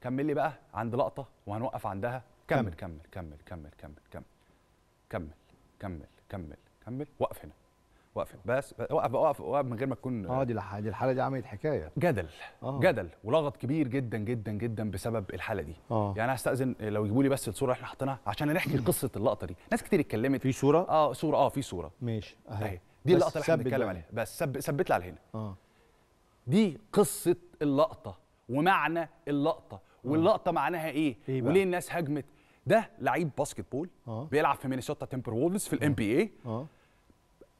كمل لي بقى عند لقطه وهنوقف عندها كمل كمل كمل كمل كمل كمل كمل كمل كمل كمل وقف هنا وقف بس وقف وقف وقف من غير ما تكون اه دي الحاله دي الحاله دي عملت حكايه جدل آه. جدل ولغط كبير جدا جدا جدا بسبب الحاله دي آه. يعني هستاذن آه، لو يجيبوا لي بس الصوره اللي احنا حاطينها عشان نحكي قصه اللقطه دي ناس كتير اتكلمت في صوره اه صوره اه في صوره ماشي اهي دي اللقطه اللي احنا بنتكلم عليها بس ثبت ثبت لي على هنا اه دي قصه اللقطه ومعنى اللقطه آه. واللقطه معناها ايه, إيه وليه الناس هاجمت ده لعيب باسكت بول آه. بيلعب في مينيسوتا تمبر وولفز في الام بي اي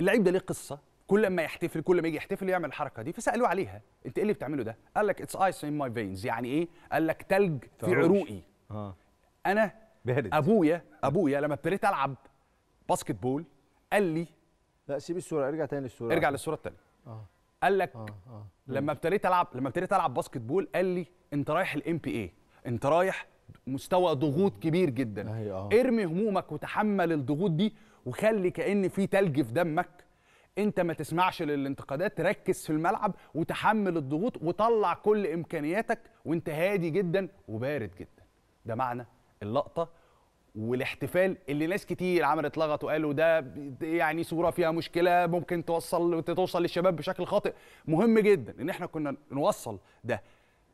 اللعيب ده ليه قصه كل ما يحتفل كل ما يجي يحتفل يعمل الحركه دي فسالوه عليها انت ايه اللي بتعمله ده قال لك اتس ايس ان ماي فينز يعني ايه قال لك تلج في عروقي آه. انا بهدت. ابويا ابويا لما ابتديت العب باسكت بول قال لي لا سيب الصوره ارجع تاني للصوره ارجع للصوره الثانيه آه. قال لك آه. آه. لما ابتديت العب لما ابتديت العب باسكت بول قال لي انت رايح الام بي اي انت رايح مستوى ضغوط كبير جدا أيوة. ارمي همومك وتحمل الضغوط دي وخلي كان في تلج في دمك انت ما تسمعش للانتقادات ركز في الملعب وتحمل الضغوط وطلع كل امكانياتك وانت هادي جدا وبارد جدا ده معنى اللقطه والاحتفال اللي ناس كتير عملت لغط وقالوا ده يعني صوره فيها مشكله ممكن توصل توصل للشباب بشكل خاطئ مهم جدا ان احنا كنا نوصل ده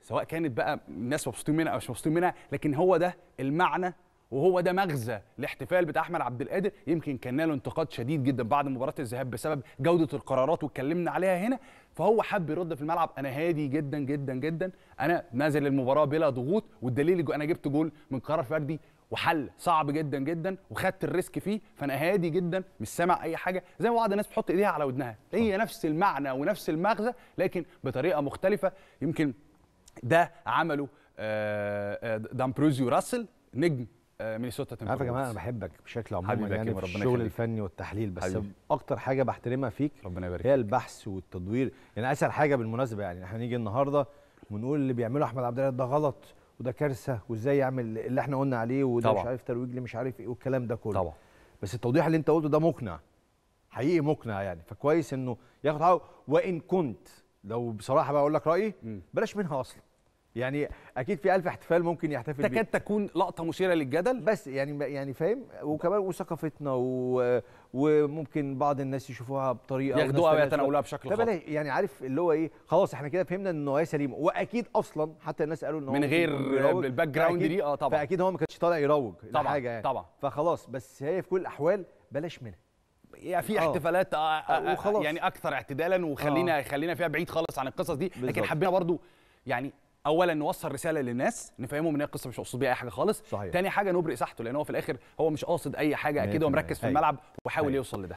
سواء كانت بقى الناس مبسوطين منها او مش مبسوطين منها لكن هو ده المعنى وهو ده مغزى الاحتفال بتاع احمد عبد القادر يمكن كان له انتقاد شديد جدا بعد مباراه الذهاب بسبب جوده القرارات واتكلمنا عليها هنا فهو حب يرد في الملعب انا هادي جدا جدا جدا انا نازل المباراه بلا ضغوط والدليل انا جبت جول من قرار فردي وحل صعب جدا جدا وخدت الريسك فيه فانا هادي جدا مش سامع اي حاجه زي ما بعض الناس بتحط ايديها على ودنها هي نفس المعنى ونفس المغزى لكن بطريقه مختلفه يمكن ده عمله آه، آه، دامبروزيو راسل نجم آه، مينيسوتا تيمبرولز عارف يا جماعه انا بحبك بشكل عموما يعني في الشغل يخليك. الفني والتحليل بس حبيبي. اكتر حاجه بحترمها فيك ربنا يبارك هي البحث والتدوير يعني اسهل حاجه بالمناسبه يعني احنا نيجي النهارده ونقول اللي بيعمله احمد عبد الله ده غلط وده كارثه وازاي يعمل اللي احنا قلنا عليه وده طبعا. مش عارف ترويج لي مش عارف ايه والكلام ده كله طبعا بس التوضيح اللي انت قلته ده مقنع حقيقي مقنع يعني فكويس انه ياخد حقه وان كنت لو بصراحه بقى اقول لك رايي بلاش منها اصلا يعني اكيد في الف احتفال ممكن يحتفل تكاد بيه. تكون لقطه مثيره للجدل بس يعني يعني فاهم وكمان وثقافتنا وممكن بعض الناس يشوفوها بطريقه ياخدوها ويتناولوها بشكل خاطئ يعني عارف اللي هو ايه خلاص احنا كده فهمنا ان هو سليمه واكيد اصلا حتى الناس قالوا ان هو من غير الباك جراوند دي اه طبعا فاكيد هو ما كانش طالع يروج طبعا لحاجه يعني طبعا فخلاص بس هي في كل الاحوال بلاش منها يعني في آه. احتفالات آه، آه، وخلاص يعني اكثر اعتدالا وخلينا خلينا فيها بعيد خالص عن القصص دي لكن حبينا برضو يعني اولا نوصل رساله للناس نفهمهم ان هي القصه مش مقصود بيها اي حاجه خالص صحيح. تاني حاجه نبرئ ساحته لان هو في الاخر هو مش قاصد اي حاجه اكيد هو مركز في الملعب أيوه. وحاول أيوه. يوصل لده